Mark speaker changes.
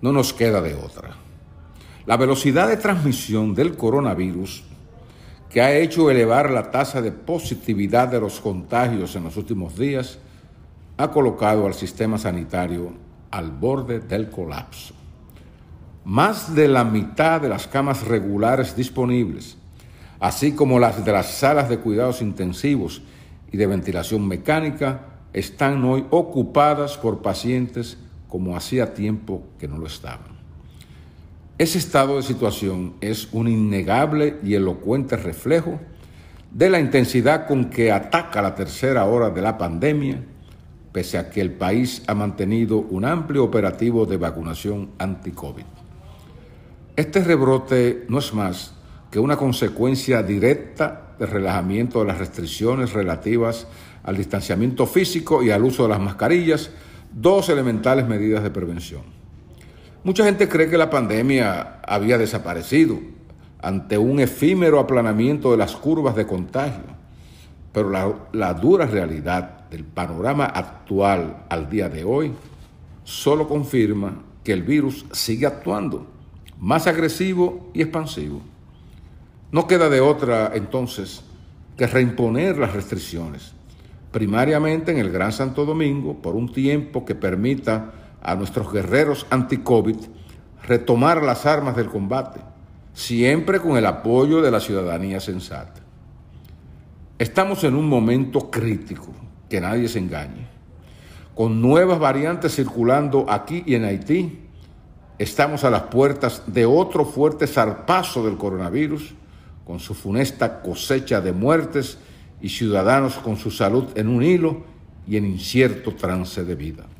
Speaker 1: no nos queda de otra. La velocidad de transmisión del coronavirus, que ha hecho elevar la tasa de positividad de los contagios en los últimos días, ha colocado al sistema sanitario al borde del colapso. Más de la mitad de las camas regulares disponibles, así como las de las salas de cuidados intensivos y de ventilación mecánica, están hoy ocupadas por pacientes como hacía tiempo que no lo estaban. Ese estado de situación es un innegable y elocuente reflejo de la intensidad con que ataca la tercera hora de la pandemia, pese a que el país ha mantenido un amplio operativo de vacunación anti-COVID. Este rebrote no es más que una consecuencia directa del relajamiento de las restricciones relativas al distanciamiento físico y al uso de las mascarillas, dos elementales medidas de prevención. Mucha gente cree que la pandemia había desaparecido ante un efímero aplanamiento de las curvas de contagio, pero la, dura realidad del panorama actual al día de hoy solo confirma que el virus sigue actuando, más agresivo y expansivo. No queda de otra entonces que reimponer las restricciones primariamente en el Gran Santo Domingo, por un tiempo que permita a nuestros guerreros anti-COVID retomar las armas del combate, siempre con el apoyo de la ciudadanía sensata. Estamos en un momento crítico, que nadie se engañe. Con nuevas variantes circulando aquí y en Haití, estamos a las puertas de otro fuerte zarpazo del coronavirus, con su funesta cosecha de muertes y ciudadanos con su salud en un hilo y en incierto trance de vida.